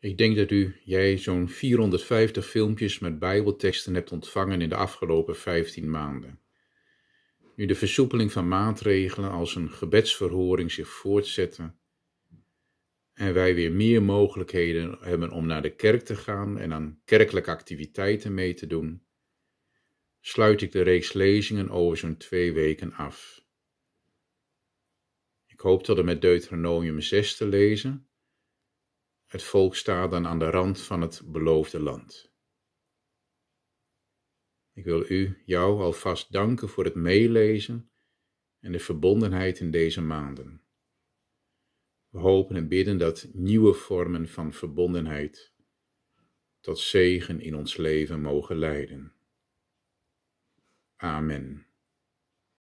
Ik denk dat u, jij, zo'n 450 filmpjes met Bijbelteksten hebt ontvangen in de afgelopen 15 maanden. Nu de versoepeling van maatregelen als een gebedsverhoring zich voortzette en wij weer meer mogelijkheden hebben om naar de kerk te gaan en aan kerkelijke activiteiten mee te doen, sluit ik de reeks lezingen over zo'n twee weken af. Ik hoop dat er met Deuteronomium 6 te lezen het volk staat dan aan de rand van het beloofde land. Ik wil u, jou alvast danken voor het meelezen en de verbondenheid in deze maanden. We hopen en bidden dat nieuwe vormen van verbondenheid tot zegen in ons leven mogen leiden. Amen.